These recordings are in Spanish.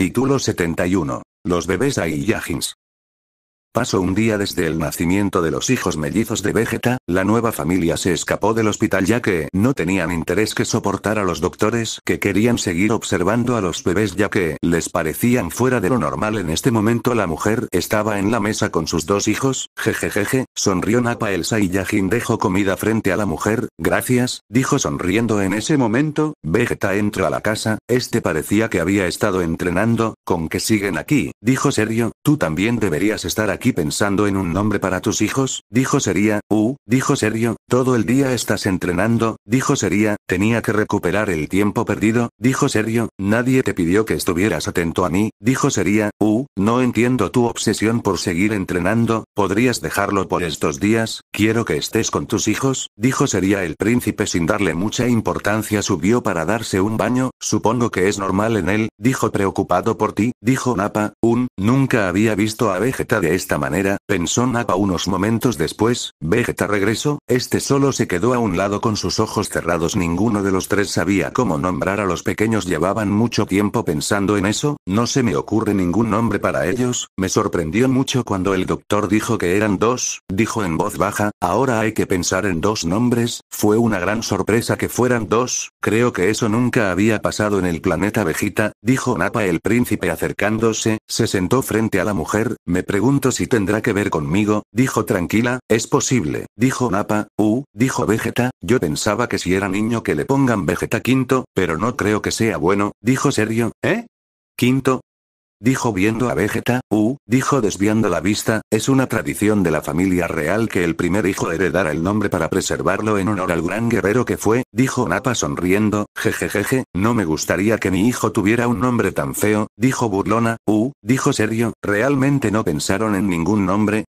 Título 71. Los bebés Aiyajins. Pasó un día desde el nacimiento de los hijos mellizos de Vegeta, la nueva familia se escapó del hospital ya que no tenían interés que soportar a los doctores que querían seguir observando a los bebés ya que les parecían fuera de lo normal en este momento la mujer estaba en la mesa con sus dos hijos, jejejeje, sonrió Napa Elsa y Yajin dejó comida frente a la mujer, gracias, dijo sonriendo en ese momento, Vegeta entró a la casa, este parecía que había estado entrenando, con que siguen aquí, dijo serio, Tú también deberías estar aquí pensando en un nombre para tus hijos, dijo Sería, uh, dijo Serio, todo el día estás entrenando, dijo Sería, tenía que recuperar el tiempo perdido, dijo Serio, nadie te pidió que estuvieras atento a mí, dijo Sería, uh, no entiendo tu obsesión por seguir entrenando, podrías dejarlo por estos días, quiero que estés con tus hijos, dijo Sería el príncipe sin darle mucha importancia subió para darse un baño, supongo que es normal en él, dijo preocupado por ti, dijo Napa, un, nunca había visto a Vegeta de esta manera, pensó Napa unos momentos después, Vegeta regresó, este solo se quedó a un lado con sus ojos cerrados ninguno de los tres sabía cómo nombrar a los pequeños llevaban mucho tiempo pensando en eso, no se me ocurre ningún nombre para ellos, me sorprendió mucho cuando el doctor dijo que eran dos, dijo en voz baja, ahora hay que pensar en dos nombres, fue una gran sorpresa que fueran dos, creo que eso nunca había pasado en el planeta Vegeta, dijo Napa. el príncipe acercándose, se sentó frente a la mujer, me pregunto si tendrá que ver conmigo, dijo tranquila, es posible, dijo Napa, uh, dijo Vegeta, yo pensaba que si era niño que le pongan Vegeta quinto, pero no creo que sea bueno, dijo serio, ¿eh? Quinto, Dijo viendo a Vegeta, uh, dijo desviando la vista, es una tradición de la familia real que el primer hijo heredara el nombre para preservarlo en honor al gran guerrero que fue, dijo napa sonriendo, jejejeje, no me gustaría que mi hijo tuviera un nombre tan feo, dijo burlona, uh, dijo serio, realmente no pensaron en ningún nombre,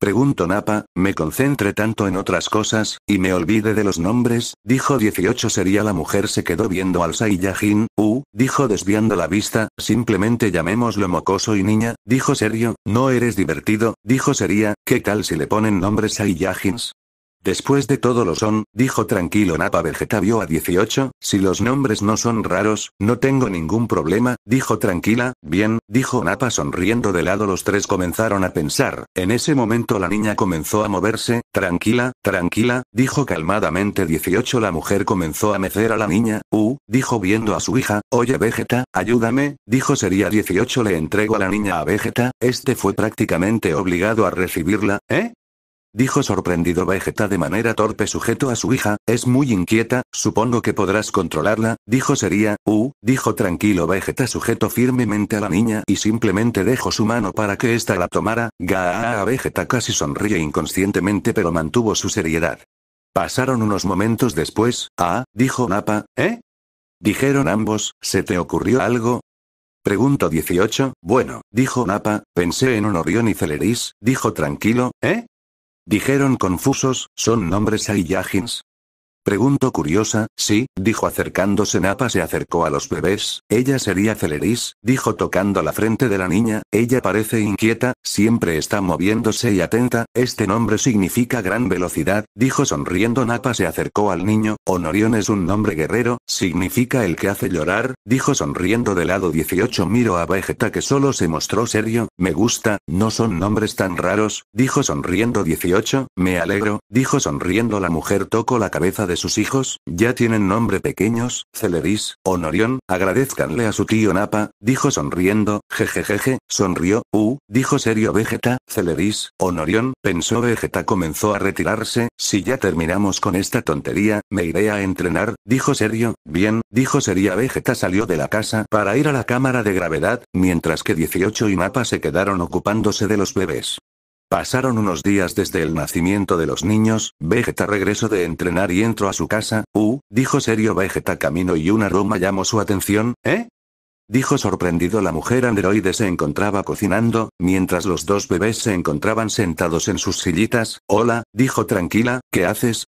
Pregunto Napa, me concentré tanto en otras cosas, y me olvide de los nombres, dijo 18 sería la mujer se quedó viendo al Saiyajin, uh, dijo desviando la vista, simplemente llamémoslo mocoso y niña, dijo serio, no eres divertido, dijo sería, ¿qué tal si le ponen nombres Saiyajins? Después de todo lo son, dijo tranquilo Napa Vegeta vio a 18, si los nombres no son raros, no tengo ningún problema, dijo tranquila, bien, dijo Napa sonriendo de lado los tres comenzaron a pensar, en ese momento la niña comenzó a moverse, tranquila, tranquila, dijo calmadamente 18 la mujer comenzó a mecer a la niña, uh, dijo viendo a su hija, oye Vegeta, ayúdame, dijo sería 18 le entrego a la niña a Vegeta, este fue prácticamente obligado a recibirla, ¿eh? Dijo sorprendido Vegeta de manera torpe sujeto a su hija, es muy inquieta, supongo que podrás controlarla, dijo sería, u dijo tranquilo Vegeta sujeto firmemente a la niña y simplemente dejó su mano para que ésta la tomara, gaaaa Vegeta casi sonríe inconscientemente pero mantuvo su seriedad. Pasaron unos momentos después, ah, dijo Napa, ¿eh? Dijeron ambos, ¿se te ocurrió algo? Pregunto 18, bueno, dijo Napa, pensé en un Orión y Celeris, dijo tranquilo, ¿eh? Dijeron confusos, ¿son nombres saiyajins. Pregunto curiosa, sí, dijo acercándose Napa se acercó a los bebés, ella sería Celeris, dijo tocando la frente de la niña, ella parece inquieta, siempre está moviéndose y atenta, este nombre significa gran velocidad, dijo sonriendo Napa se acercó al niño, Honorión es un nombre guerrero, significa el que hace llorar, dijo sonriendo de lado 18 miro a Vegeta que solo se mostró serio, me gusta, no son nombres tan raros, dijo sonriendo 18, me alegro, dijo sonriendo la mujer tocó la cabeza de de sus hijos, ya tienen nombre pequeños, Celeris, Honorión, agradezcanle a su tío Napa, dijo sonriendo, jejejeje, sonrió, uh, dijo serio Vegeta, Celeris, Honorión, pensó Vegeta comenzó a retirarse, si ya terminamos con esta tontería, me iré a entrenar, dijo serio, bien, dijo seria Vegeta salió de la casa para ir a la cámara de gravedad, mientras que 18 y Napa se quedaron ocupándose de los bebés. Pasaron unos días desde el nacimiento de los niños, Vegeta regresó de entrenar y entró a su casa, uh, dijo serio Vegeta camino y una Roma llamó su atención, ¿eh? Dijo sorprendido la mujer androide se encontraba cocinando, mientras los dos bebés se encontraban sentados en sus sillitas, hola, dijo tranquila, ¿qué haces?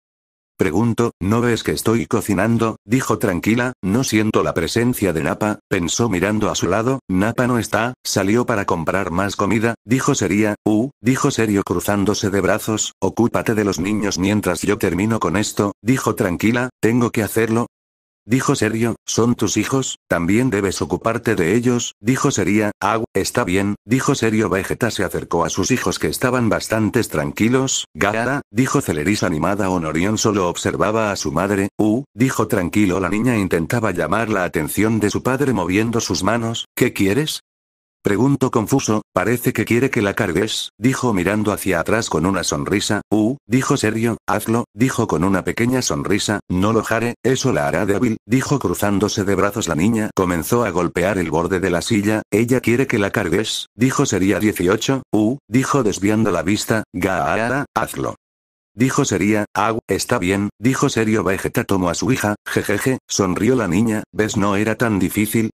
Pregunto, ¿no ves que estoy cocinando? Dijo tranquila, no siento la presencia de Napa, pensó mirando a su lado, Napa no está, salió para comprar más comida, dijo sería, uh, dijo serio cruzándose de brazos, ocúpate de los niños mientras yo termino con esto, dijo tranquila, tengo que hacerlo, dijo serio, son tus hijos, también debes ocuparte de ellos, dijo seria, agua ah, está bien, dijo serio Vegeta se acercó a sus hijos que estaban bastantes tranquilos, Gaara, dijo Celeris animada Honorión solo observaba a su madre, uh, dijo tranquilo la niña intentaba llamar la atención de su padre moviendo sus manos, ¿qué quieres? Pregunto confuso, parece que quiere que la cargues, dijo mirando hacia atrás con una sonrisa, uh, dijo serio, hazlo, dijo con una pequeña sonrisa, no lo jare, eso la hará débil, dijo cruzándose de brazos la niña, comenzó a golpear el borde de la silla, ella quiere que la cargues, dijo sería 18, uh, dijo desviando la vista, gaara, hazlo. Dijo sería, ah está bien, dijo serio Vegeta tomó a su hija, jejeje, sonrió la niña, ves no era tan difícil,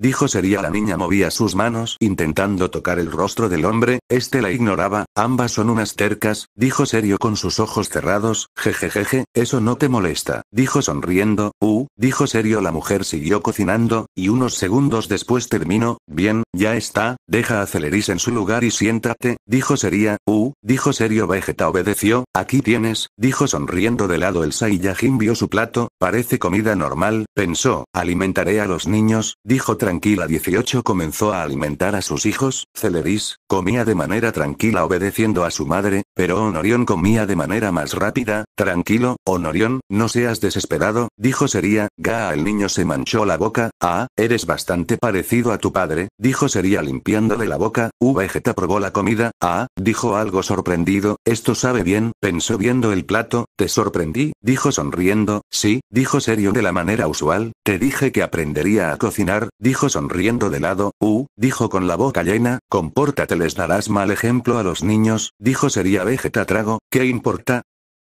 Dijo sería la niña movía sus manos intentando tocar el rostro del hombre, este la ignoraba, ambas son unas tercas, dijo serio con sus ojos cerrados, jejejeje, eso no te molesta, dijo sonriendo, uh, dijo serio la mujer siguió cocinando, y unos segundos después terminó, bien, ya está, deja a Celeris en su lugar y siéntate, dijo seria uh, dijo serio Vegeta obedeció, aquí tienes, dijo sonriendo de lado el Saiyajin vio su plato, parece comida normal, pensó, alimentaré a los niños, dijo tranquila 18 comenzó a alimentar a sus hijos, Celeris, comía de manera tranquila obedeciendo a su madre, pero Honorión comía de manera más rápida, tranquilo, Honorión, no seas desesperado, dijo Sería, Ga el niño se manchó la boca, ah, eres bastante parecido a tu padre, dijo Sería limpiándole la boca, Vegeta probó la comida, ah, dijo algo sorprendido, esto sabe bien, pensó viendo el plato, te sorprendí, dijo sonriendo, sí, dijo serio de la manera usual, te dije que aprendería a cocinar, dijo sonriendo de lado, uh, dijo con la boca llena, compórtate les darás mal ejemplo a los niños, dijo sería Vegeta trago, ¿qué importa?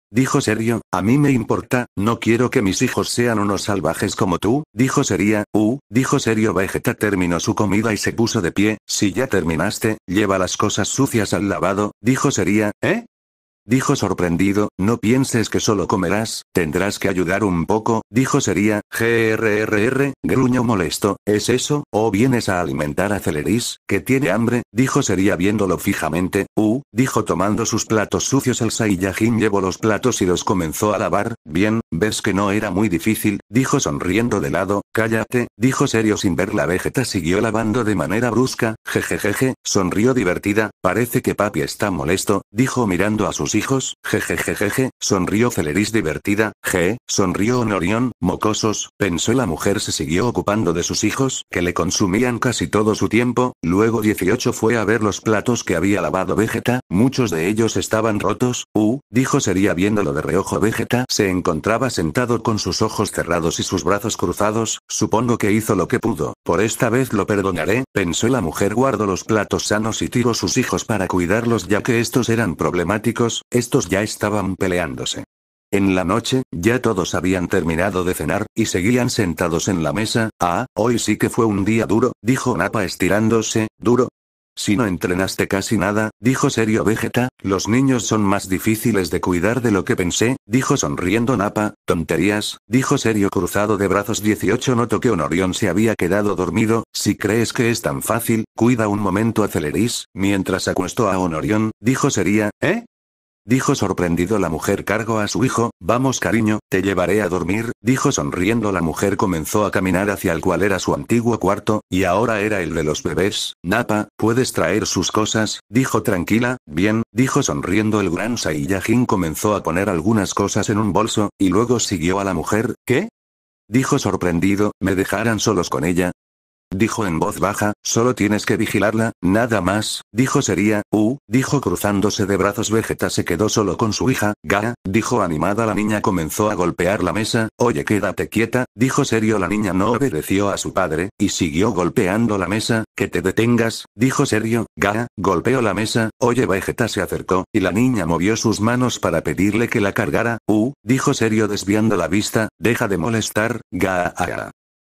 Dijo serio, a mí me importa, no quiero que mis hijos sean unos salvajes como tú, dijo sería, uh, dijo serio Vegeta terminó su comida y se puso de pie, si ya terminaste, lleva las cosas sucias al lavado, dijo sería, ¿eh? dijo sorprendido, no pienses que solo comerás, tendrás que ayudar un poco, dijo sería, grrr, gruño molesto, ¿es eso, o vienes a alimentar a celeris, que tiene hambre? dijo sería viéndolo fijamente, uh, dijo tomando sus platos sucios el saiyajin llevó los platos y los comenzó a lavar, bien, ves que no era muy difícil, dijo sonriendo de lado, cállate, dijo serio sin ver la vegeta siguió lavando de manera brusca, jejejeje, sonrió divertida, parece que papi está molesto, dijo mirando a sus hijos, jejejejeje, sonrió Celeris divertida, je, sonrió Honorión, mocosos, pensó la mujer se siguió ocupando de sus hijos, que le consumían casi todo su tiempo, luego 18 fue a ver los platos que había lavado Vegeta, muchos de ellos estaban rotos, u dijo sería viéndolo de reojo Vegeta se encontraba sentado con sus ojos cerrados y sus brazos cruzados, supongo que hizo lo que pudo, por esta vez lo perdonaré, pensó la mujer guardo los platos sanos y tiro sus hijos para cuidarlos ya que estos eran problemáticos, estos ya estaban peleándose. En la noche, ya todos habían terminado de cenar, y seguían sentados en la mesa. Ah, hoy sí que fue un día duro, dijo Napa estirándose, duro. Si no entrenaste casi nada, dijo serio Vegeta, los niños son más difíciles de cuidar de lo que pensé, dijo sonriendo Napa, tonterías, dijo serio cruzado de brazos 18 Noto que Honorión se había quedado dormido, si crees que es tan fácil, cuida un momento a Celeris, mientras acuesto a Honorión, dijo sería, ¿eh? dijo sorprendido la mujer cargo a su hijo, vamos cariño, te llevaré a dormir, dijo sonriendo la mujer comenzó a caminar hacia el cual era su antiguo cuarto, y ahora era el de los bebés, Napa, puedes traer sus cosas, dijo tranquila, bien, dijo sonriendo el gran Saiyajin comenzó a poner algunas cosas en un bolso, y luego siguió a la mujer, ¿qué? Dijo sorprendido, ¿me dejarán solos con ella? Dijo en voz baja, solo tienes que vigilarla, nada más, dijo sería, uh, dijo cruzándose de brazos Vegeta se quedó solo con su hija, ga, dijo animada la niña comenzó a golpear la mesa, oye quédate quieta, dijo serio la niña no obedeció a su padre, y siguió golpeando la mesa, que te detengas, dijo serio, ga, golpeó la mesa, oye Vegeta se acercó, y la niña movió sus manos para pedirle que la cargara, uh, dijo serio desviando la vista, deja de molestar, ga,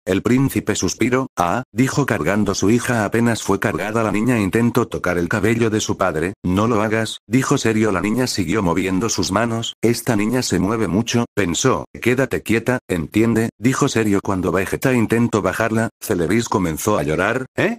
el príncipe suspiró, ah, dijo cargando su hija apenas fue cargada la niña intentó tocar el cabello de su padre, no lo hagas, dijo serio la niña siguió moviendo sus manos, esta niña se mueve mucho, pensó, quédate quieta, entiende, dijo serio cuando Vegeta intentó bajarla, celebis comenzó a llorar, ¿eh?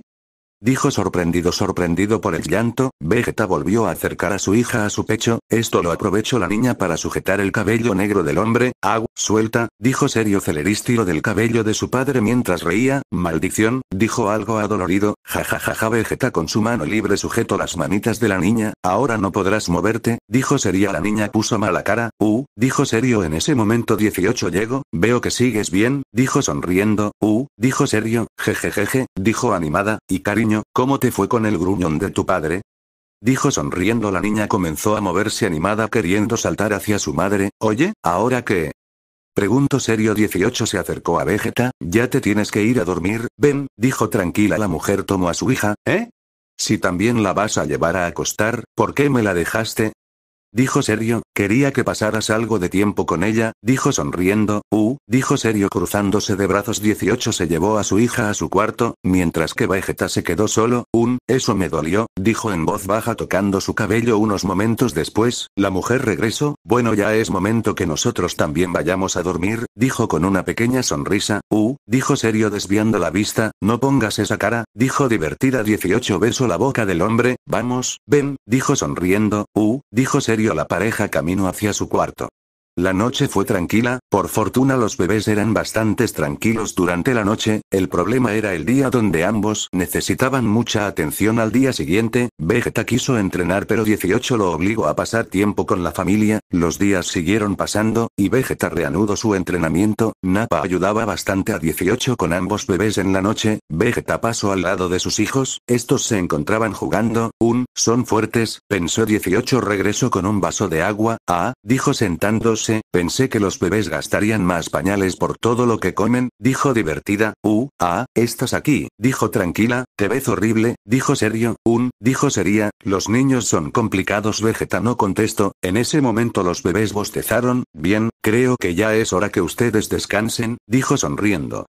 Dijo sorprendido sorprendido por el llanto, Vegeta volvió a acercar a su hija a su pecho, esto lo aprovechó la niña para sujetar el cabello negro del hombre, Agua, suelta, dijo serio celerístico del cabello de su padre mientras reía, maldición, dijo algo adolorido, jajajaja Vegeta con su mano libre sujeto las manitas de la niña, ahora no podrás moverte, dijo seria la niña puso mala cara, uh, dijo serio en ese momento 18 llego, veo que sigues bien, dijo sonriendo, uh, dijo serio, jejejeje, dijo animada, y cariño ¿cómo te fue con el gruñón de tu padre? Dijo sonriendo la niña comenzó a moverse animada queriendo saltar hacia su madre, oye, ¿ahora qué? Pregunto serio 18 se acercó a Vegeta, ya te tienes que ir a dormir, ven, dijo tranquila la mujer tomó a su hija, ¿eh? Si también la vas a llevar a acostar, ¿por qué me la dejaste? Dijo serio, quería que pasaras algo de tiempo con ella, dijo sonriendo, uh, dijo serio cruzándose de brazos 18 se llevó a su hija a su cuarto, mientras que Vegeta se quedó solo, un, eso me dolió, dijo en voz baja tocando su cabello unos momentos después, la mujer regresó, bueno ya es momento que nosotros también vayamos a dormir, dijo con una pequeña sonrisa, uh, dijo serio desviando la vista, no pongas esa cara, dijo divertida 18 besó la boca del hombre, vamos, ven, dijo sonriendo, uh, dijo serio la pareja camino hacia su cuarto. La noche fue tranquila, por fortuna los bebés eran bastantes tranquilos durante la noche, el problema era el día donde ambos necesitaban mucha atención al día siguiente, Vegeta quiso entrenar pero 18 lo obligó a pasar tiempo con la familia, los días siguieron pasando, y Vegeta reanudó su entrenamiento, Nappa ayudaba bastante a 18 con ambos bebés en la noche, Vegeta pasó al lado de sus hijos, estos se encontraban jugando, un, son fuertes, pensó 18 regresó con un vaso de agua, ah, dijo sentándose, pensé que los bebés gastarían más pañales por todo lo que comen, dijo divertida, uh, ah, estás aquí, dijo tranquila, te ves horrible, dijo serio, un, dijo sería, los niños son complicados Vegeta no contesto, en ese momento los bebés bostezaron, bien, creo que ya es hora que ustedes descansen, dijo sonriendo.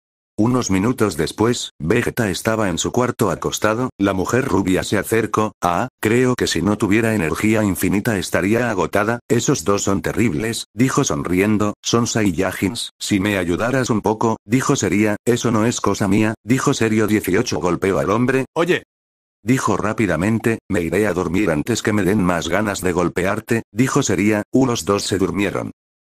Unos minutos después, Vegeta estaba en su cuarto acostado, la mujer rubia se acercó, ah, creo que si no tuviera energía infinita estaría agotada, esos dos son terribles, dijo sonriendo, son Saiyajins, si me ayudaras un poco, dijo seria, eso no es cosa mía, dijo serio 18 golpeó al hombre, oye, Dijo rápidamente, me iré a dormir antes que me den más ganas de golpearte, dijo sería, unos dos se durmieron.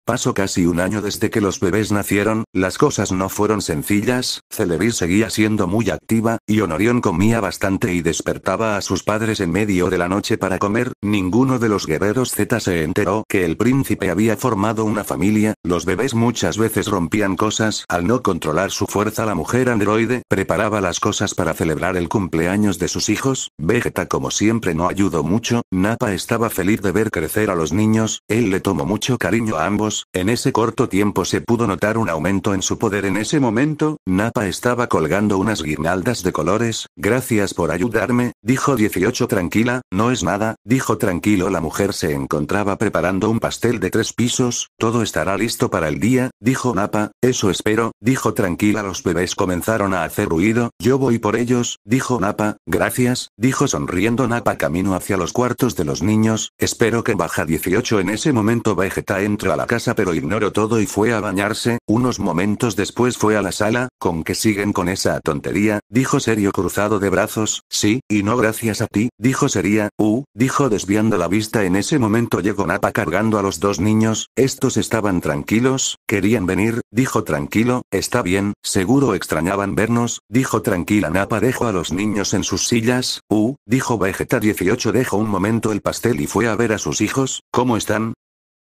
Pasó casi un año desde que los bebés nacieron, las cosas no fueron sencillas, Celebi seguía siendo muy activa, y Honorión comía bastante y despertaba a sus padres en medio de la noche para comer, ninguno de los guerreros Z se enteró que el príncipe había formado una familia, los bebés muchas veces rompían cosas, al no controlar su fuerza la mujer androide preparaba las cosas para celebrar el cumpleaños de sus hijos, Vegeta como siempre no ayudó mucho, Napa estaba feliz de ver crecer a los niños, él le tomó mucho cariño a ambos, en ese corto tiempo se pudo notar un aumento en su poder. En ese momento, Napa estaba colgando unas guirnaldas de colores, gracias por ayudarme, dijo 18 tranquila, no es nada, dijo tranquilo la mujer se encontraba preparando un pastel de tres pisos, todo estará listo para el día, dijo Napa, eso espero, dijo tranquila los bebés comenzaron a hacer ruido, yo voy por ellos, dijo Napa, gracias, dijo sonriendo Napa camino hacia los cuartos de los niños, espero que baja 18 en ese momento Vegeta entra a la casa pero ignoró todo y fue a bañarse, unos momentos después fue a la sala, con que siguen con esa tontería, dijo serio cruzado de brazos, sí, y no gracias a ti, dijo sería, uh, dijo desviando la vista en ese momento llegó Napa cargando a los dos niños, estos estaban tranquilos, querían venir, dijo tranquilo, está bien, seguro extrañaban vernos, dijo tranquila Napa dejó a los niños en sus sillas, uh, dijo Vegeta 18 dejó un momento el pastel y fue a ver a sus hijos, ¿cómo están?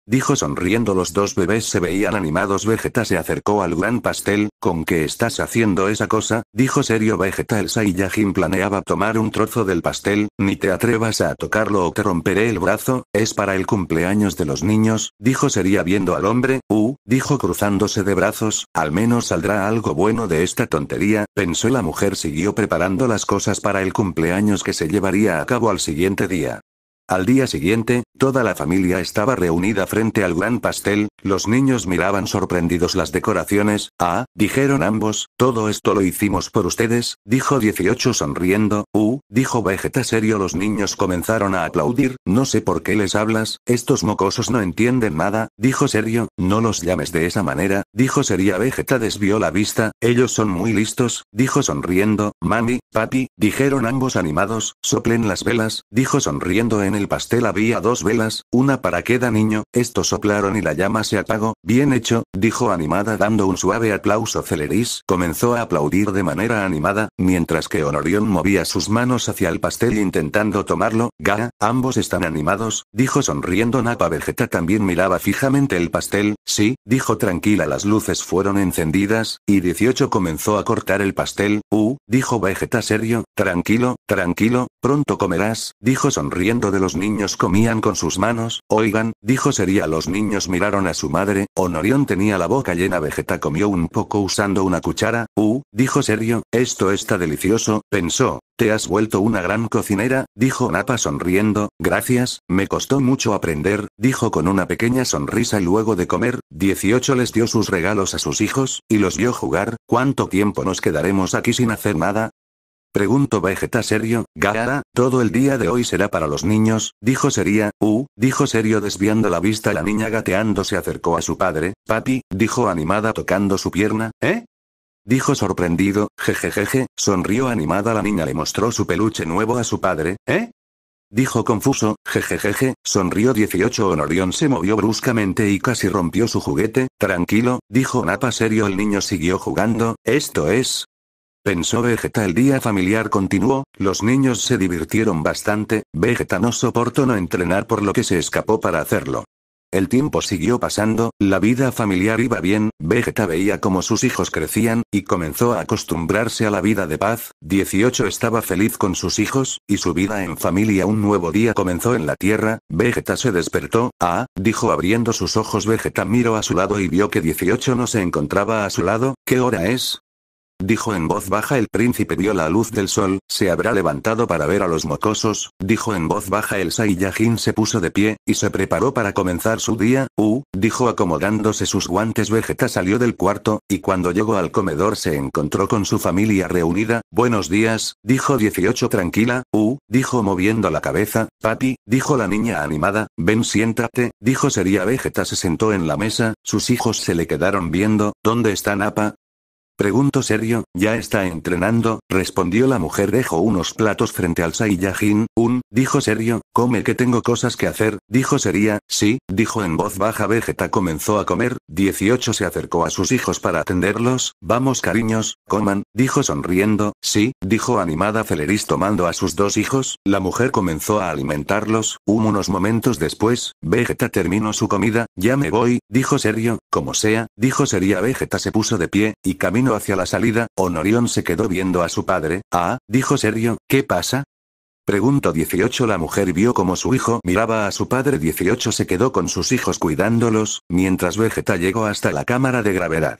Dijo sonriendo los dos bebés se veían animados Vegeta se acercó al gran pastel, ¿con qué estás haciendo esa cosa? Dijo serio Vegeta el Saiyajin planeaba tomar un trozo del pastel, ni te atrevas a tocarlo o te romperé el brazo, es para el cumpleaños de los niños, dijo sería viendo al hombre, uh, dijo cruzándose de brazos, al menos saldrá algo bueno de esta tontería, pensó la mujer siguió preparando las cosas para el cumpleaños que se llevaría a cabo al siguiente día. Al día siguiente, toda la familia estaba reunida frente al gran pastel, los niños miraban sorprendidos las decoraciones, ah, dijeron ambos, todo esto lo hicimos por ustedes, dijo 18 sonriendo, uh, dijo Vegeta serio los niños comenzaron a aplaudir, no sé por qué les hablas, estos mocosos no entienden nada, dijo serio, no los llames de esa manera, dijo seria Vegeta desvió la vista, ellos son muy listos, dijo sonriendo, mami, papi, dijeron ambos animados, soplen las velas, dijo sonriendo en el pastel había dos velas, una para cada niño, estos soplaron y la llama se apagó, bien hecho, dijo animada dando un suave aplauso. Celeris comenzó a aplaudir de manera animada, mientras que Honorión movía sus manos hacia el pastel intentando tomarlo, ga ambos están animados, dijo sonriendo Napa Vegeta también miraba fijamente el pastel, sí, dijo tranquila las luces fueron encendidas, y 18 comenzó a cortar el pastel, uh, dijo Vegeta serio, tranquilo, tranquilo, Pronto comerás, dijo sonriendo de los niños comían con sus manos, oigan, dijo sería los niños miraron a su madre, Honorión tenía la boca llena vegeta comió un poco usando una cuchara, uh, dijo serio, esto está delicioso, pensó, te has vuelto una gran cocinera, dijo Napa sonriendo, gracias, me costó mucho aprender, dijo con una pequeña sonrisa y luego de comer, 18 les dio sus regalos a sus hijos, y los vio jugar, ¿cuánto tiempo nos quedaremos aquí sin hacer nada? Pregunto Vegeta serio, gara, todo el día de hoy será para los niños, dijo sería, uh, dijo serio desviando la vista la niña gateando se acercó a su padre, papi, dijo animada tocando su pierna, ¿eh? Dijo sorprendido, jejejeje, sonrió animada la niña le mostró su peluche nuevo a su padre, ¿eh? Dijo confuso, jejejeje, sonrió 18 Honorión se movió bruscamente y casi rompió su juguete, tranquilo, dijo Napa serio el niño siguió jugando, esto es, Pensó Vegeta el día familiar continuó, los niños se divirtieron bastante, Vegeta no soportó no entrenar por lo que se escapó para hacerlo. El tiempo siguió pasando, la vida familiar iba bien, Vegeta veía cómo sus hijos crecían, y comenzó a acostumbrarse a la vida de paz, 18 estaba feliz con sus hijos, y su vida en familia un nuevo día comenzó en la Tierra, Vegeta se despertó, ah, dijo abriendo sus ojos Vegeta miró a su lado y vio que 18 no se encontraba a su lado, ¿qué hora es? dijo en voz baja el príncipe vio la luz del sol, se habrá levantado para ver a los mocosos, dijo en voz baja el saiyajin se puso de pie, y se preparó para comenzar su día, uh, dijo acomodándose sus guantes Vegeta salió del cuarto, y cuando llegó al comedor se encontró con su familia reunida, buenos días, dijo 18 tranquila, uh, dijo moviendo la cabeza, papi, dijo la niña animada, ven siéntate, dijo sería Vegeta se sentó en la mesa, sus hijos se le quedaron viendo, ¿dónde está Napa? Pregunto serio, ¿ya está entrenando? Respondió la mujer. Dejó unos platos frente al Saiyajin. Un, dijo serio, come que tengo cosas que hacer. Dijo sería, sí, dijo en voz baja. Vegeta comenzó a comer. 18 se acercó a sus hijos para atenderlos. Vamos cariños, coman, dijo sonriendo. Sí, dijo animada feleris tomando a sus dos hijos. La mujer comenzó a alimentarlos. Un unos momentos después, Vegeta terminó su comida. Ya me voy, dijo serio, como sea, dijo sería. Vegeta se puso de pie, y camino hacia la salida, Honorión se quedó viendo a su padre. Ah, dijo serio, ¿qué pasa? Pregunto 18. La mujer vio como su hijo miraba a su padre. 18 se quedó con sus hijos cuidándolos, mientras Vegeta llegó hasta la cámara de gravedad.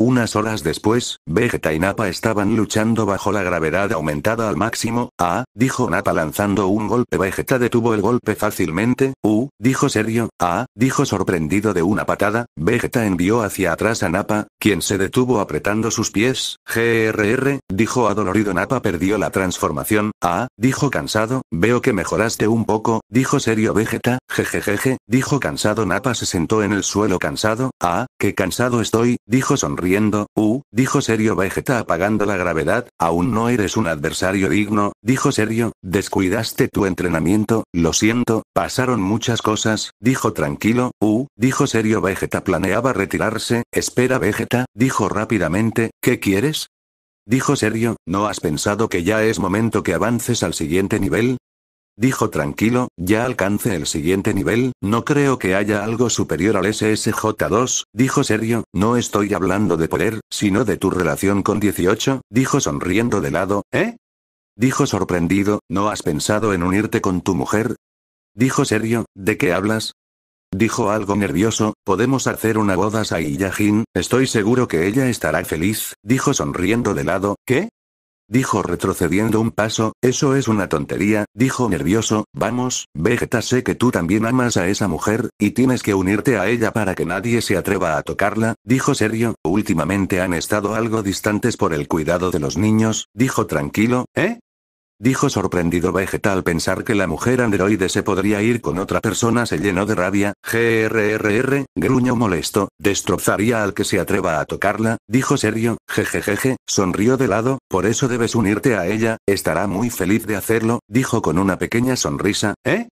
Unas horas después, Vegeta y napa estaban luchando bajo la gravedad aumentada al máximo, ah, dijo napa lanzando un golpe. Vegeta detuvo el golpe fácilmente, uh, dijo serio, ah, dijo sorprendido de una patada, Vegeta envió hacia atrás a napa quien se detuvo apretando sus pies, grr, dijo adolorido napa perdió la transformación, ah, dijo cansado, veo que mejoraste un poco, dijo serio Vegeta, jejejeje, dijo cansado Napa se sentó en el suelo cansado, ah, qué cansado estoy, dijo sonriendo uh, dijo serio Vegeta apagando la gravedad, aún no eres un adversario digno, dijo serio, descuidaste tu entrenamiento, lo siento, pasaron muchas cosas, dijo tranquilo, uh, dijo serio Vegeta planeaba retirarse, espera Vegeta, dijo rápidamente, ¿qué quieres? Dijo serio, ¿no has pensado que ya es momento que avances al siguiente nivel? Dijo tranquilo, ya alcance el siguiente nivel, no creo que haya algo superior al SSJ2, dijo serio, no estoy hablando de poder, sino de tu relación con 18, dijo sonriendo de lado, ¿eh? Dijo sorprendido, ¿no has pensado en unirte con tu mujer? Dijo serio, ¿de qué hablas? Dijo algo nervioso, podemos hacer una boda Saiyajin, estoy seguro que ella estará feliz, dijo sonriendo de lado, ¿qué? Dijo retrocediendo un paso, eso es una tontería, dijo nervioso, vamos, Vegeta sé que tú también amas a esa mujer, y tienes que unirte a ella para que nadie se atreva a tocarla, dijo serio, últimamente han estado algo distantes por el cuidado de los niños, dijo tranquilo, ¿eh? Dijo sorprendido vegetal al pensar que la mujer androide se podría ir con otra persona se llenó de rabia, grrr, gruño molesto, destrozaría al que se atreva a tocarla, dijo serio, jejejeje, sonrió de lado, por eso debes unirte a ella, estará muy feliz de hacerlo, dijo con una pequeña sonrisa, ¿eh?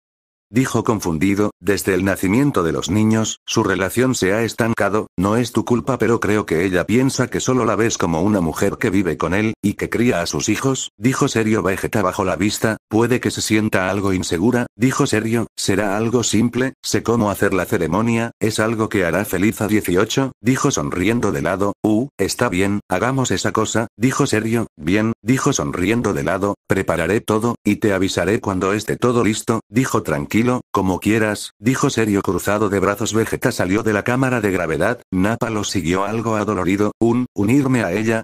Dijo confundido, desde el nacimiento de los niños, su relación se ha estancado, no es tu culpa pero creo que ella piensa que solo la ves como una mujer que vive con él, y que cría a sus hijos, dijo serio Vegeta bajo la vista, puede que se sienta algo insegura, dijo serio, será algo simple, sé cómo hacer la ceremonia, es algo que hará feliz a 18, dijo sonriendo de lado, uh, está bien, hagamos esa cosa, dijo serio, bien, dijo sonriendo de lado, prepararé todo, y te avisaré cuando esté todo listo, dijo tranquilo como quieras, dijo serio cruzado de brazos. Vegeta salió de la cámara de gravedad, Napa lo siguió algo adolorido, un, unirme a ella.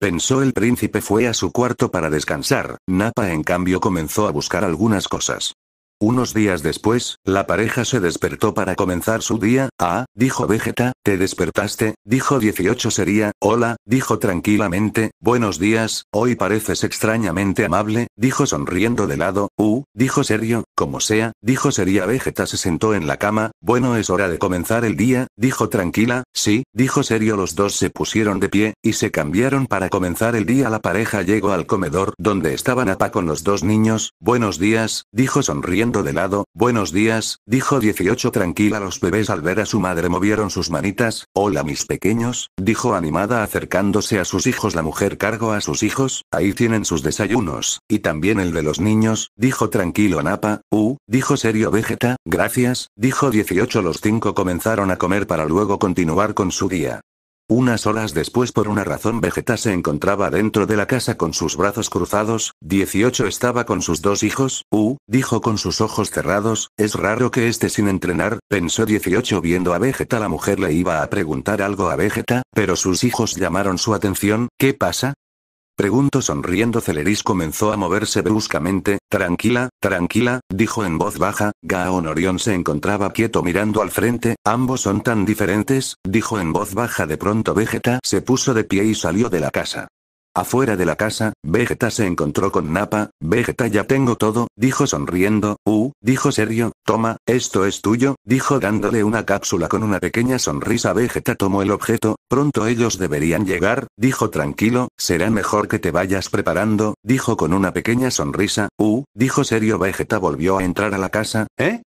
Pensó el príncipe fue a su cuarto para descansar, Napa en cambio comenzó a buscar algunas cosas. Unos días después, la pareja se despertó para comenzar su día. Ah, dijo Vegeta, te despertaste, dijo 18 sería, hola, dijo tranquilamente, buenos días, hoy pareces extrañamente amable, dijo sonriendo de lado, uh, dijo serio, como sea, dijo sería Vegeta se sentó en la cama, bueno es hora de comenzar el día, dijo tranquila, sí, dijo serio los dos se pusieron de pie, y se cambiaron para comenzar el día la pareja llegó al comedor donde estaban Apa con los dos niños, buenos días, dijo sonriendo de lado, buenos días, dijo 18 tranquila los bebés al ver a su madre movieron sus manitas, hola mis pequeños, dijo animada acercándose a sus hijos la mujer cargo a sus hijos, ahí tienen sus desayunos, y también el de los niños, dijo tranquilo Napa, u dijo serio Vegeta, gracias, dijo 18 los cinco comenzaron a comer para luego continuar con su día. Unas horas después por una razón Vegeta se encontraba dentro de la casa con sus brazos cruzados, 18 estaba con sus dos hijos, uh, dijo con sus ojos cerrados, es raro que esté sin entrenar, pensó 18 viendo a Vegeta la mujer le iba a preguntar algo a Vegeta, pero sus hijos llamaron su atención, ¿qué pasa? Pregunto sonriendo. Celeris comenzó a moverse bruscamente. Tranquila, tranquila, dijo en voz baja. Gaon Orión se encontraba quieto mirando al frente. Ambos son tan diferentes, dijo en voz baja. De pronto Vegeta se puso de pie y salió de la casa. Afuera de la casa, Vegeta se encontró con Nappa, Vegeta ya tengo todo, dijo sonriendo, uh, dijo serio, toma, esto es tuyo, dijo dándole una cápsula con una pequeña sonrisa Vegeta tomó el objeto, pronto ellos deberían llegar, dijo tranquilo, será mejor que te vayas preparando, dijo con una pequeña sonrisa, uh, dijo serio Vegeta volvió a entrar a la casa, ¿eh?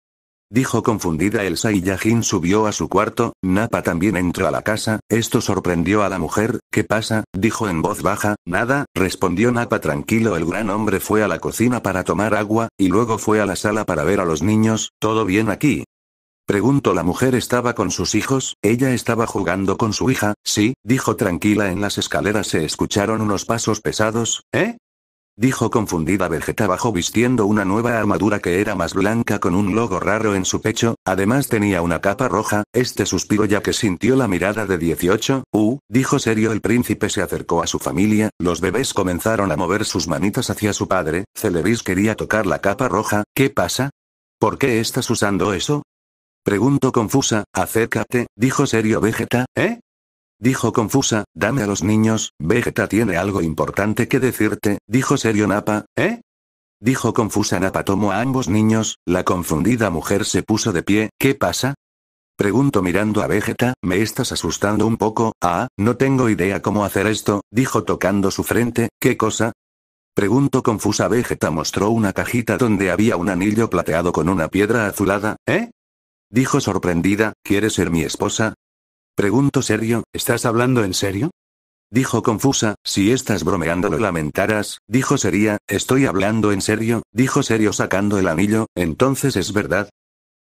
Dijo confundida Elsa y Yajin subió a su cuarto, Napa también entró a la casa, esto sorprendió a la mujer, ¿qué pasa? dijo en voz baja, nada, respondió Napa tranquilo el gran hombre fue a la cocina para tomar agua, y luego fue a la sala para ver a los niños, ¿todo bien aquí? Preguntó la mujer estaba con sus hijos, ella estaba jugando con su hija, sí, dijo tranquila en las escaleras se escucharon unos pasos pesados, ¿eh? Dijo confundida Vegeta bajo vistiendo una nueva armadura que era más blanca con un logo raro en su pecho, además tenía una capa roja, este suspiro ya que sintió la mirada de 18, uh, dijo serio el príncipe se acercó a su familia, los bebés comenzaron a mover sus manitas hacia su padre, Celeris quería tocar la capa roja, ¿qué pasa? ¿Por qué estás usando eso? Pregunto confusa, acércate, dijo serio Vegeta, ¿eh? Dijo confusa, dame a los niños, Vegeta tiene algo importante que decirte, dijo serio Napa, ¿eh? Dijo confusa Napa tomó a ambos niños, la confundida mujer se puso de pie, ¿qué pasa? Pregunto mirando a Vegeta, me estás asustando un poco, ah, no tengo idea cómo hacer esto, dijo tocando su frente, ¿qué cosa? Pregunto confusa Vegeta mostró una cajita donde había un anillo plateado con una piedra azulada, ¿eh? Dijo sorprendida, ¿quieres ser mi esposa? Pregunto serio, ¿estás hablando en serio? Dijo confusa, si estás bromeando lo lamentarás, dijo sería, estoy hablando en serio, dijo serio sacando el anillo, entonces es verdad.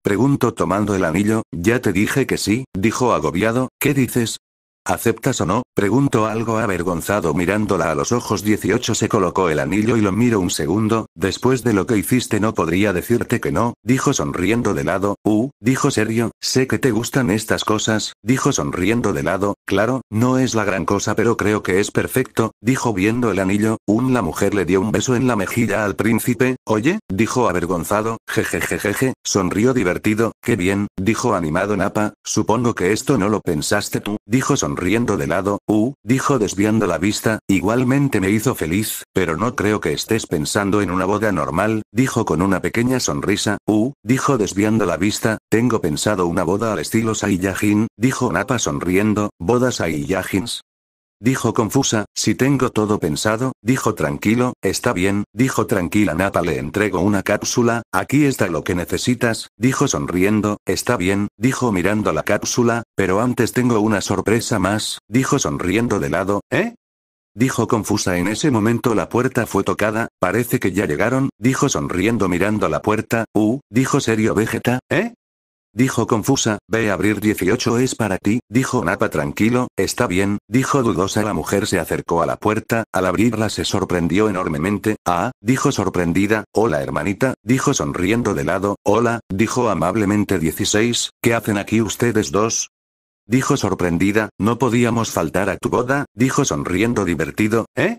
Pregunto tomando el anillo, ya te dije que sí, dijo agobiado, ¿qué dices? ¿Aceptas o no? Preguntó algo avergonzado mirándola a los ojos 18 se colocó el anillo y lo miró un segundo, después de lo que hiciste no podría decirte que no, dijo sonriendo de lado, uh, dijo serio, sé que te gustan estas cosas, dijo sonriendo de lado, claro, no es la gran cosa pero creo que es perfecto, dijo viendo el anillo, un la mujer le dio un beso en la mejilla al príncipe, oye, dijo avergonzado, jejejejeje, sonrió divertido, qué bien, dijo animado Napa, supongo que esto no lo pensaste tú, dijo sonriendo de lado, Uh, dijo desviando la vista, igualmente me hizo feliz, pero no creo que estés pensando en una boda normal, dijo con una pequeña sonrisa. Uh, dijo desviando la vista, tengo pensado una boda al estilo Saiyajin, dijo Napa sonriendo, bodas Saiyajins, Dijo confusa, si tengo todo pensado, dijo tranquilo, está bien, dijo tranquila Napa le entrego una cápsula, aquí está lo que necesitas, dijo sonriendo, está bien, dijo mirando la cápsula, pero antes tengo una sorpresa más, dijo sonriendo de lado, ¿eh? Dijo confusa en ese momento la puerta fue tocada, parece que ya llegaron, dijo sonriendo mirando la puerta, uh, dijo serio Vegeta, ¿eh? dijo confusa, ve a abrir 18 es para ti, dijo Napa tranquilo, está bien, dijo dudosa la mujer se acercó a la puerta, al abrirla se sorprendió enormemente, ah, dijo sorprendida, hola hermanita, dijo sonriendo de lado, hola, dijo amablemente 16, ¿qué hacen aquí ustedes dos? Dijo sorprendida, no podíamos faltar a tu boda, dijo sonriendo divertido, ¿eh?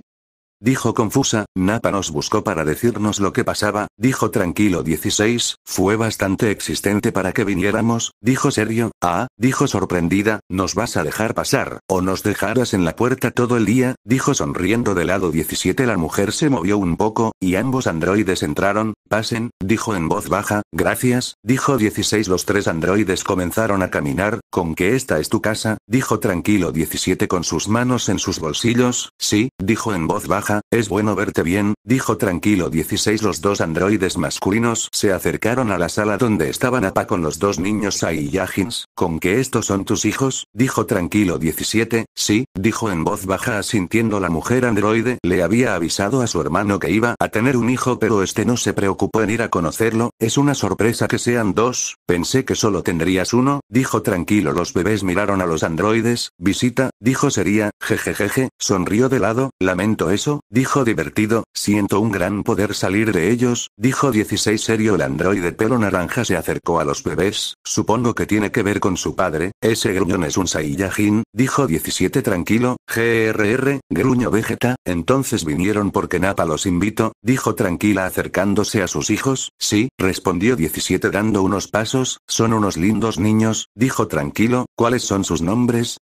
Dijo confusa, Napa nos buscó para decirnos lo que pasaba, dijo tranquilo 16, fue bastante existente para que viniéramos, dijo serio, ah, dijo sorprendida, nos vas a dejar pasar, o nos dejarás en la puerta todo el día, dijo sonriendo de lado 17 la mujer se movió un poco, y ambos androides entraron, pasen, dijo en voz baja, gracias, dijo 16 los tres androides comenzaron a caminar, con que esta es tu casa, dijo tranquilo 17 con sus manos en sus bolsillos, sí, dijo en voz baja, か、Es bueno verte bien, dijo tranquilo 16. Los dos androides masculinos se acercaron a la sala donde estaban Apa con los dos niños saiyajins, ¿con que estos son tus hijos? dijo tranquilo 17, sí, dijo en voz baja asintiendo la mujer androide. Le había avisado a su hermano que iba a tener un hijo pero este no se preocupó en ir a conocerlo, es una sorpresa que sean dos, pensé que solo tendrías uno, dijo tranquilo los bebés miraron a los androides, visita, dijo sería, jejejeje, sonrió de lado, lamento eso, dijo dijo divertido, siento un gran poder salir de ellos, dijo 16 serio el androide pelo naranja se acercó a los bebés, supongo que tiene que ver con su padre, ese gruñón es un Saiyajin, dijo 17 tranquilo, grr, gruño Vegeta, entonces vinieron porque Napa los invito, dijo tranquila acercándose a sus hijos, sí, respondió 17 dando unos pasos, son unos lindos niños, dijo tranquilo, ¿cuáles son sus nombres?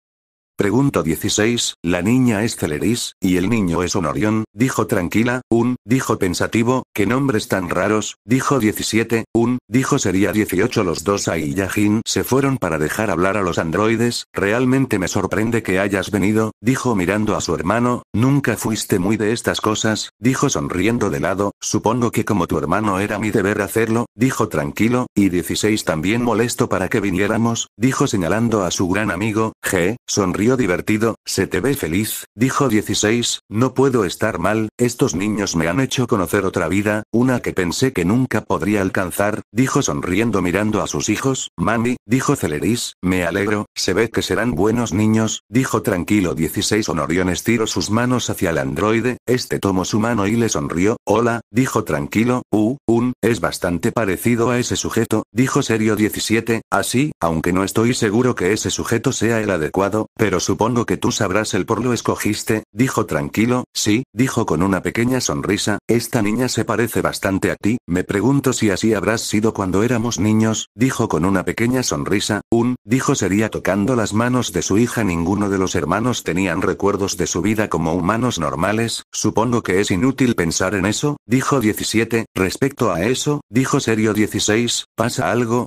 Pregunto 16, la niña es Celeris, y el niño es Honorion, dijo tranquila, un, dijo pensativo, qué nombres tan raros, dijo 17, un, dijo sería 18 los dos ahí Yajin se fueron para dejar hablar a los androides, realmente me sorprende que hayas venido, dijo mirando a su hermano, nunca fuiste muy de estas cosas, dijo sonriendo de lado, supongo que como tu hermano era mi deber hacerlo, dijo tranquilo, y 16 también molesto para que viniéramos, dijo señalando a su gran amigo, G, sonriendo divertido, se te ve feliz, dijo 16, no puedo estar mal, estos niños me han hecho conocer otra vida, una que pensé que nunca podría alcanzar, dijo sonriendo mirando a sus hijos, mami, dijo Celeris, me alegro, se ve que serán buenos niños, dijo tranquilo 16 Honorión estiró sus manos hacia el androide, este tomó su mano y le sonrió, hola, dijo tranquilo, uh, un, es bastante parecido a ese sujeto, dijo serio 17, así, aunque no estoy seguro que ese sujeto sea el adecuado, pero supongo que tú sabrás el por lo escogiste, dijo tranquilo, sí, dijo con una pequeña sonrisa, esta niña se parece bastante a ti, me pregunto si así habrás sido cuando éramos niños, dijo con una pequeña sonrisa, un, dijo sería tocando las manos de su hija ninguno de los hermanos tenían recuerdos de su vida como humanos normales, supongo que es inútil pensar en eso, dijo 17, respecto a eso, dijo serio 16, pasa algo,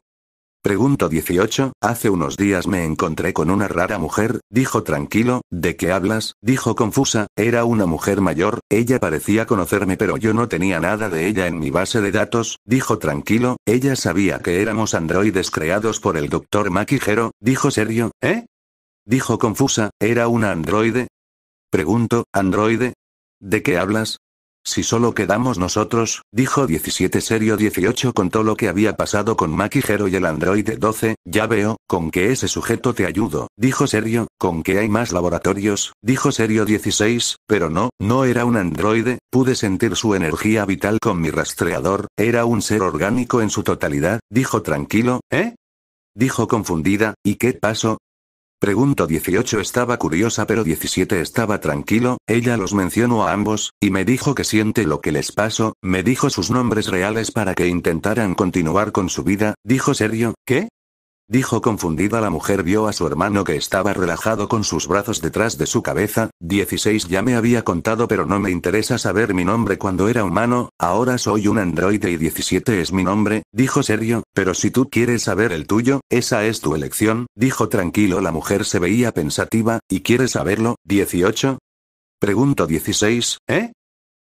Pregunto 18, hace unos días me encontré con una rara mujer, dijo tranquilo, ¿de qué hablas? dijo confusa, era una mujer mayor, ella parecía conocerme pero yo no tenía nada de ella en mi base de datos, dijo tranquilo, ella sabía que éramos androides creados por el doctor Maquijero, dijo serio, ¿eh? Dijo confusa, ¿era una androide? Pregunto, ¿androide? ¿De qué hablas? Si solo quedamos nosotros, dijo 17 serio 18 contó lo que había pasado con Maquijero y el androide 12, ya veo, con que ese sujeto te ayudo, dijo serio, con que hay más laboratorios, dijo serio 16, pero no, no era un androide, pude sentir su energía vital con mi rastreador, era un ser orgánico en su totalidad, dijo tranquilo, ¿eh? Dijo confundida, ¿y qué pasó? Pregunto 18 estaba curiosa pero 17 estaba tranquilo, ella los mencionó a ambos, y me dijo que siente lo que les pasó, me dijo sus nombres reales para que intentaran continuar con su vida, dijo serio, ¿qué? Dijo confundida la mujer vio a su hermano que estaba relajado con sus brazos detrás de su cabeza, 16 ya me había contado pero no me interesa saber mi nombre cuando era humano, ahora soy un androide y 17 es mi nombre, dijo serio, pero si tú quieres saber el tuyo, esa es tu elección, dijo tranquilo la mujer se veía pensativa, ¿y quieres saberlo, 18? Pregunto 16, ¿eh?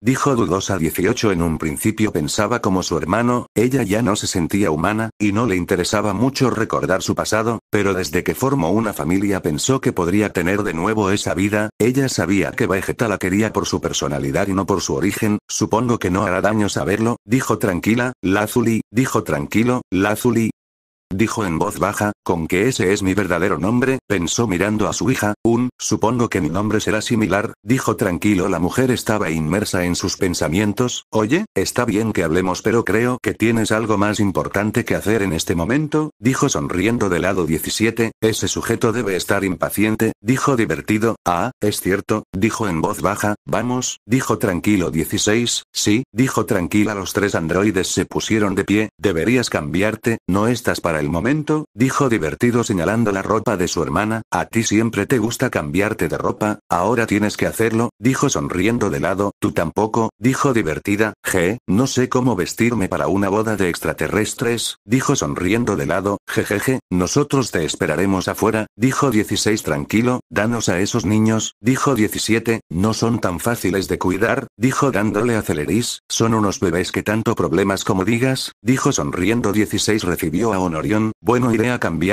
Dijo dudosa 18 en un principio pensaba como su hermano, ella ya no se sentía humana, y no le interesaba mucho recordar su pasado, pero desde que formó una familia pensó que podría tener de nuevo esa vida, ella sabía que Vegeta la quería por su personalidad y no por su origen, supongo que no hará daño saberlo, dijo tranquila, Lazuli, dijo tranquilo, Lazuli, dijo en voz baja, con que ese es mi verdadero nombre, pensó mirando a su hija, un, supongo que mi nombre será similar, dijo tranquilo la mujer estaba inmersa en sus pensamientos, oye, está bien que hablemos pero creo que tienes algo más importante que hacer en este momento, dijo sonriendo de lado 17, ese sujeto debe estar impaciente, dijo divertido, ah, es cierto, dijo en voz baja, vamos, dijo tranquilo 16, sí, dijo tranquila los tres androides se pusieron de pie, deberías cambiarte, no estás para el momento, dijo divertido señalando la ropa de su hermana, a ti siempre te gusta cambiarte de ropa, ahora tienes que hacerlo, dijo sonriendo de lado, tú tampoco, dijo divertida, je, no sé cómo vestirme para una boda de extraterrestres, dijo sonriendo de lado, jejeje, nosotros te esperaremos afuera, dijo 16 tranquilo, danos a esos niños, dijo 17, no son tan fáciles de cuidar, dijo dándole a Celeris. son unos bebés que tanto problemas como digas, dijo sonriendo 16 recibió a Honorión, bueno iré a cambiar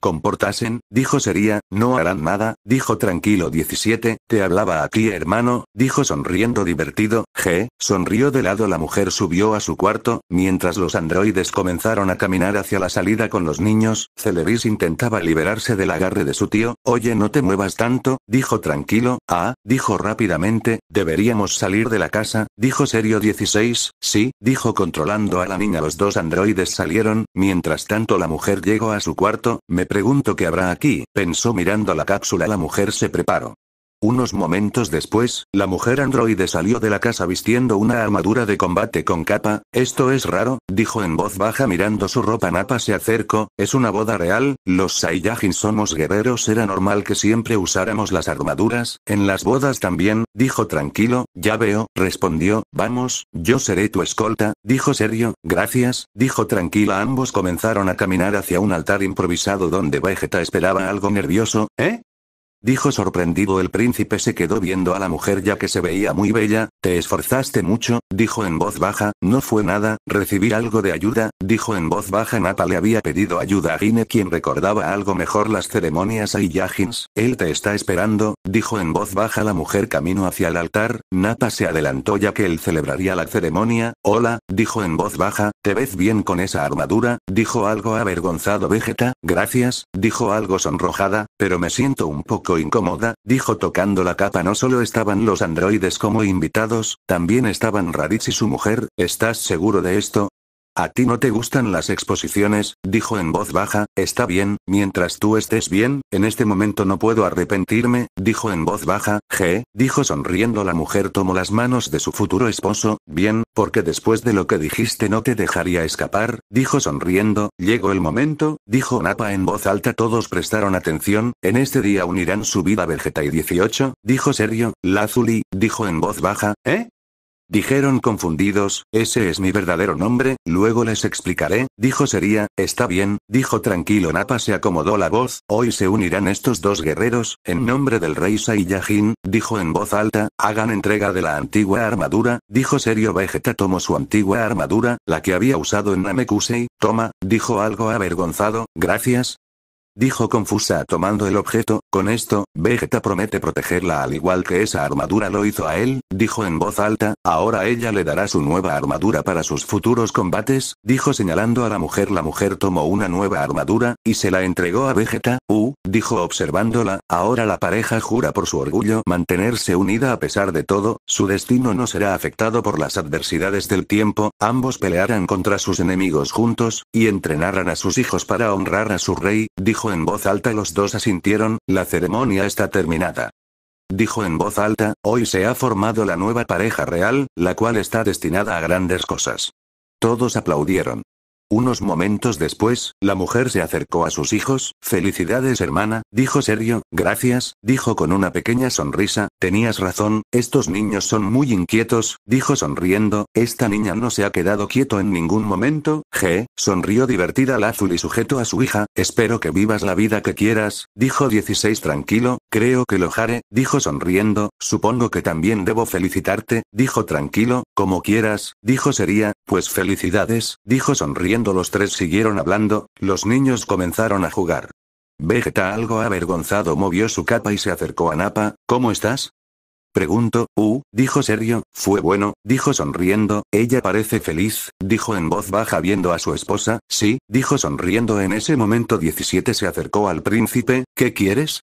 comportasen, dijo sería, no harán nada, dijo tranquilo 17, te hablaba aquí hermano, dijo sonriendo divertido. G. Sonrió de lado. La mujer subió a su cuarto, mientras los androides comenzaron a caminar hacia la salida con los niños. Celeris intentaba liberarse del agarre de su tío. Oye, no te muevas tanto, dijo tranquilo. Ah, dijo rápidamente. Deberíamos salir de la casa, dijo serio 16. Sí, dijo controlando a la niña. Los dos androides salieron. Mientras tanto, la mujer llegó a su cuarto. Me pregunto qué habrá aquí, pensó mirando la cápsula. La mujer se preparó. Unos momentos después, la mujer androide salió de la casa vistiendo una armadura de combate con capa, esto es raro, dijo en voz baja mirando su ropa Napa se acercó, es una boda real, los Saiyajin somos guerreros era normal que siempre usáramos las armaduras, en las bodas también, dijo tranquilo, ya veo, respondió, vamos, yo seré tu escolta, dijo serio, gracias, dijo tranquila ambos comenzaron a caminar hacia un altar improvisado donde Vegeta esperaba algo nervioso, ¿eh? Dijo sorprendido el príncipe se quedó viendo a la mujer ya que se veía muy bella, te esforzaste mucho, dijo en voz baja, no fue nada, recibí algo de ayuda, dijo en voz baja Napa le había pedido ayuda a Gine quien recordaba algo mejor las ceremonias a Iyajins, él te está esperando, dijo en voz baja la mujer camino hacia el altar, Napa se adelantó ya que él celebraría la ceremonia, hola, dijo en voz baja, te ves bien con esa armadura, dijo algo avergonzado Vegeta, gracias, dijo algo sonrojada, pero me siento un poco incómoda, dijo tocando la capa no solo estaban los androides como invitados, también estaban Raditz y su mujer, ¿estás seguro de esto? A ti no te gustan las exposiciones, dijo en voz baja, está bien, mientras tú estés bien, en este momento no puedo arrepentirme, dijo en voz baja, G, dijo sonriendo la mujer tomó las manos de su futuro esposo, bien, porque después de lo que dijiste no te dejaría escapar, dijo sonriendo, llegó el momento, dijo Napa en voz alta todos prestaron atención, en este día unirán su vida Vegeta y 18, dijo serio, Lazuli, dijo en voz baja, ¿eh? Dijeron confundidos, ese es mi verdadero nombre, luego les explicaré, dijo Sería, está bien, dijo tranquilo Napa se acomodó la voz, hoy se unirán estos dos guerreros, en nombre del rey Saiyajin, dijo en voz alta, hagan entrega de la antigua armadura, dijo serio Vegeta tomó su antigua armadura, la que había usado en Namekusei, toma, dijo algo avergonzado, gracias, Dijo confusa tomando el objeto, con esto, Vegeta promete protegerla al igual que esa armadura lo hizo a él, dijo en voz alta, ahora ella le dará su nueva armadura para sus futuros combates, dijo señalando a la mujer la mujer tomó una nueva armadura, y se la entregó a Vegeta, uh, dijo observándola, ahora la pareja jura por su orgullo mantenerse unida a pesar de todo, su destino no será afectado por las adversidades del tiempo, ambos pelearán contra sus enemigos juntos, y entrenarán a sus hijos para honrar a su rey, dijo dijo en voz alta. Los dos asintieron, la ceremonia está terminada. Dijo en voz alta, hoy se ha formado la nueva pareja real, la cual está destinada a grandes cosas. Todos aplaudieron. Unos momentos después, la mujer se acercó a sus hijos. Felicidades hermana, dijo serio, gracias, dijo con una pequeña sonrisa, tenías razón, estos niños son muy inquietos, dijo sonriendo, esta niña no se ha quedado quieto en ningún momento, G, sonrió divertida al azul y sujeto a su hija, espero que vivas la vida que quieras, dijo 16 tranquilo, creo que lo haré, dijo sonriendo, supongo que también debo felicitarte, dijo tranquilo, como quieras, dijo sería, pues felicidades, dijo sonriendo cuando los tres siguieron hablando, los niños comenzaron a jugar. Vegeta algo avergonzado movió su capa y se acercó a Napa, ¿cómo estás? Pregunto, uh, dijo serio, fue bueno, dijo sonriendo, ella parece feliz, dijo en voz baja viendo a su esposa, sí, dijo sonriendo en ese momento 17 se acercó al príncipe, ¿qué quieres?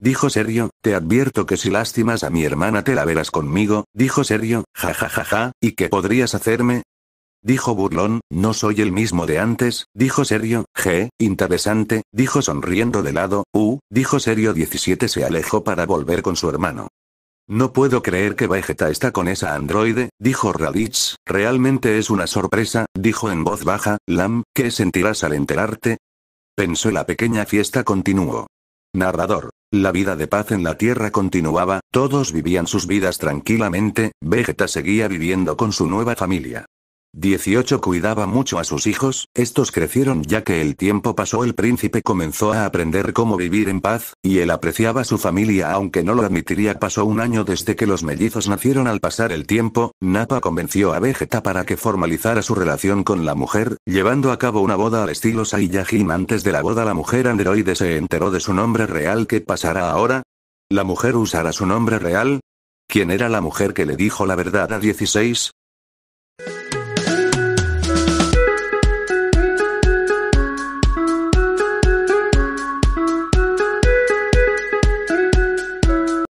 Dijo serio, te advierto que si lastimas a mi hermana te la verás conmigo, dijo serio, jajajaja, ja, ja, ja, ¿y qué podrías hacerme? Dijo burlón, no soy el mismo de antes, dijo serio, g, interesante, dijo sonriendo de lado, u, dijo serio 17 se alejó para volver con su hermano. No puedo creer que Vegeta está con esa androide, dijo Raditz, realmente es una sorpresa, dijo en voz baja, Lam, ¿qué sentirás al enterarte? Pensó la pequeña fiesta continuó. Narrador. La vida de paz en la Tierra continuaba, todos vivían sus vidas tranquilamente, Vegeta seguía viviendo con su nueva familia. 18 Cuidaba mucho a sus hijos, estos crecieron ya que el tiempo pasó el príncipe comenzó a aprender cómo vivir en paz, y él apreciaba su familia aunque no lo admitiría pasó un año desde que los mellizos nacieron al pasar el tiempo, Napa convenció a Vegeta para que formalizara su relación con la mujer, llevando a cabo una boda al estilo Saiyajin antes de la boda la mujer androide se enteró de su nombre real ¿Qué pasará ahora, la mujer usará su nombre real, ¿Quién era la mujer que le dijo la verdad a 16?